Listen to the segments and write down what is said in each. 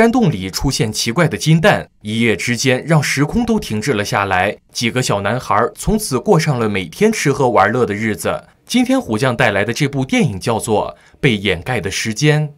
山洞里出现奇怪的金蛋，一夜之间让时空都停滞了下来。几个小男孩从此过上了每天吃喝玩乐的日子。今天虎将带来的这部电影叫做《被掩盖的时间》。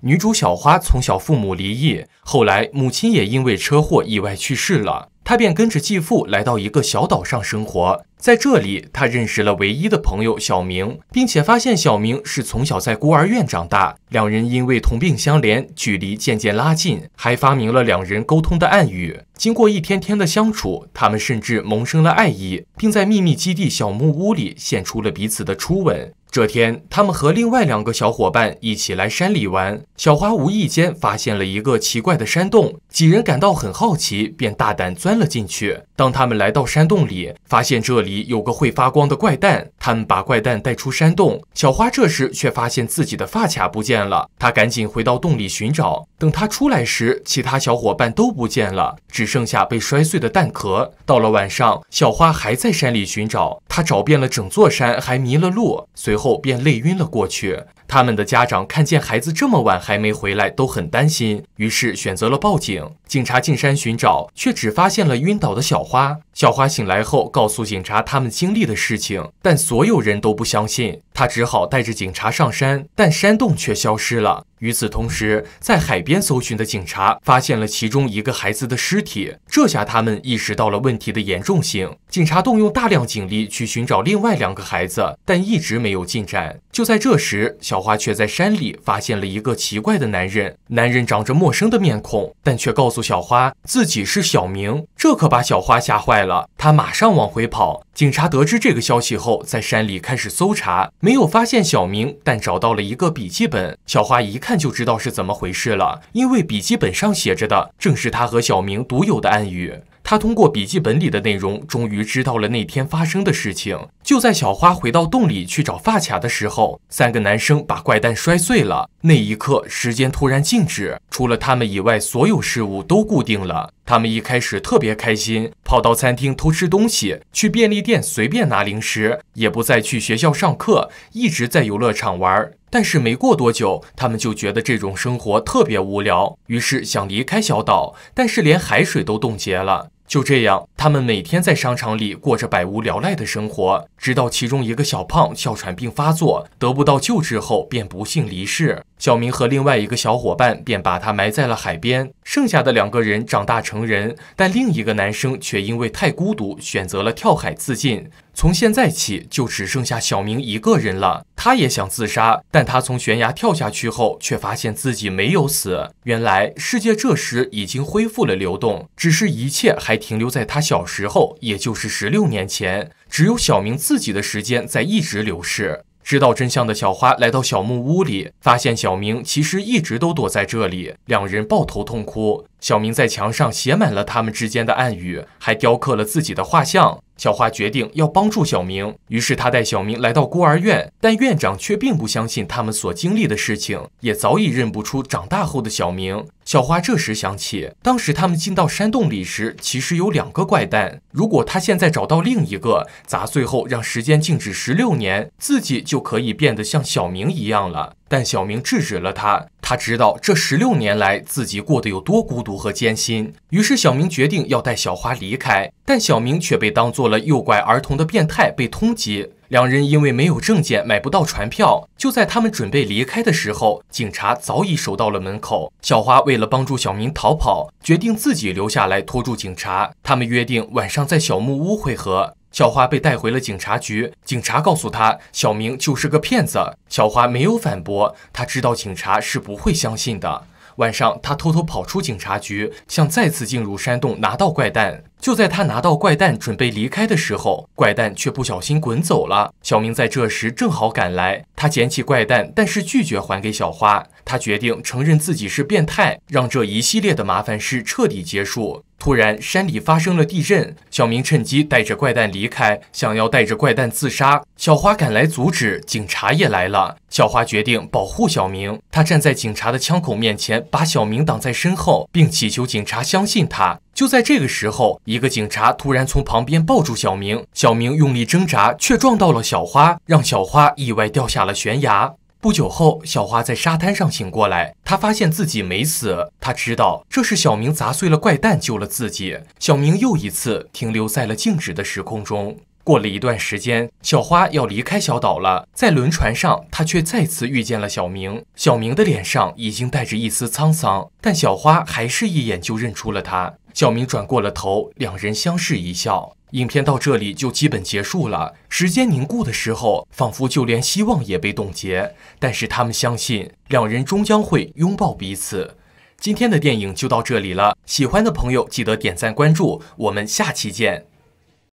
女主小花从小父母离异，后来母亲也因为车祸意外去世了，她便跟着继父来到一个小岛上生活。在这里，他认识了唯一的朋友小明，并且发现小明是从小在孤儿院长大。两人因为同病相怜，距离渐渐拉近，还发明了两人沟通的暗语。经过一天天的相处，他们甚至萌生了爱意，并在秘密基地小木屋里献出了彼此的初吻。这天，他们和另外两个小伙伴一起来山里玩，小花无意间发现了一个奇怪的山洞，几人感到很好奇，便大胆钻了进去。当他们来到山洞里，发现这里。里有个会发光的怪蛋。他们把怪蛋带出山洞，小花这时却发现自己的发卡不见了，她赶紧回到洞里寻找。等她出来时，其他小伙伴都不见了，只剩下被摔碎的蛋壳。到了晚上，小花还在山里寻找，她找遍了整座山，还迷了路，随后便累晕了过去。他们的家长看见孩子这么晚还没回来，都很担心，于是选择了报警。警察进山寻找，却只发现了晕倒的小花。小花醒来后，告诉警察他们经历的事情，但。所有人都不相信。他只好带着警察上山，但山洞却消失了。与此同时，在海边搜寻的警察发现了其中一个孩子的尸体，这下他们意识到了问题的严重性。警察动用大量警力去寻找另外两个孩子，但一直没有进展。就在这时，小花却在山里发现了一个奇怪的男人。男人长着陌生的面孔，但却告诉小花自己是小明。这可把小花吓坏了，他马上往回跑。警察得知这个消息后，在山里开始搜查。没有发现小明，但找到了一个笔记本。小花一看就知道是怎么回事了，因为笔记本上写着的正是她和小明独有的暗语。他通过笔记本里的内容，终于知道了那天发生的事情。就在小花回到洞里去找发卡的时候，三个男生把怪蛋摔碎了。那一刻，时间突然静止，除了他们以外，所有事物都固定了。他们一开始特别开心，跑到餐厅偷吃东西，去便利店随便拿零食，也不再去学校上课，一直在游乐场玩。但是没过多久，他们就觉得这种生活特别无聊，于是想离开小岛，但是连海水都冻结了。就这样，他们每天在商场里过着百无聊赖的生活，直到其中一个小胖哮喘病发作，得不到救治后便不幸离世。小明和另外一个小伙伴便把他埋在了海边。剩下的两个人长大成人，但另一个男生却因为太孤独，选择了跳海自尽。从现在起，就只剩下小明一个人了。他也想自杀，但他从悬崖跳下去后，却发现自己没有死。原来，世界这时已经恢复了流动，只是一切还。停留在他小时候，也就是十六年前，只有小明自己的时间在一直流逝。知道真相的小花来到小木屋里，发现小明其实一直都躲在这里。两人抱头痛哭。小明在墙上写满了他们之间的暗语，还雕刻了自己的画像。小花决定要帮助小明，于是他带小明来到孤儿院，但院长却并不相信他们所经历的事情，也早已认不出长大后的小明。小花这时想起，当时他们进到山洞里时，其实有两个怪蛋。如果他现在找到另一个，砸碎后让时间静止十六年，自己就可以变得像小明一样了。但小明制止了他，他知道这十六年来自己过得有多孤独和艰辛。于是小明决定要带小花离开，但小明却被当做了诱拐儿童的变态被通缉。两人因为没有证件买不到船票，就在他们准备离开的时候，警察早已守到了门口。小花为了帮助小明逃跑，决定自己留下来拖住警察。他们约定晚上在小木屋会合。小花被带回了警察局，警察告诉他，小明就是个骗子。小花没有反驳，他知道警察是不会相信的。晚上，他偷偷跑出警察局，想再次进入山洞拿到怪蛋。就在他拿到怪蛋准备离开的时候，怪蛋却不小心滚走了。小明在这时正好赶来，他捡起怪蛋，但是拒绝还给小花。他决定承认自己是变态，让这一系列的麻烦事彻底结束。突然，山里发生了地震，小明趁机带着怪蛋离开，想要带着怪蛋自杀。小花赶来阻止，警察也来了。小花决定保护小明，他站在警察的枪口面前，把小明挡在身后，并祈求警察相信他。就在这个时候，一个警察突然从旁边抱住小明，小明用力挣扎，却撞到了小花，让小花意外掉下了悬崖。不久后，小花在沙滩上醒过来，她发现自己没死，她知道这是小明砸碎了怪蛋救了自己。小明又一次停留在了静止的时空中。过了一段时间，小花要离开小岛了，在轮船上，她却再次遇见了小明。小明的脸上已经带着一丝沧桑，但小花还是一眼就认出了他。小明转过了头，两人相视一笑。影片到这里就基本结束了。时间凝固的时候，仿佛就连希望也被冻结。但是他们相信，两人终将会拥抱彼此。今天的电影就到这里了，喜欢的朋友记得点赞关注，我们下期见。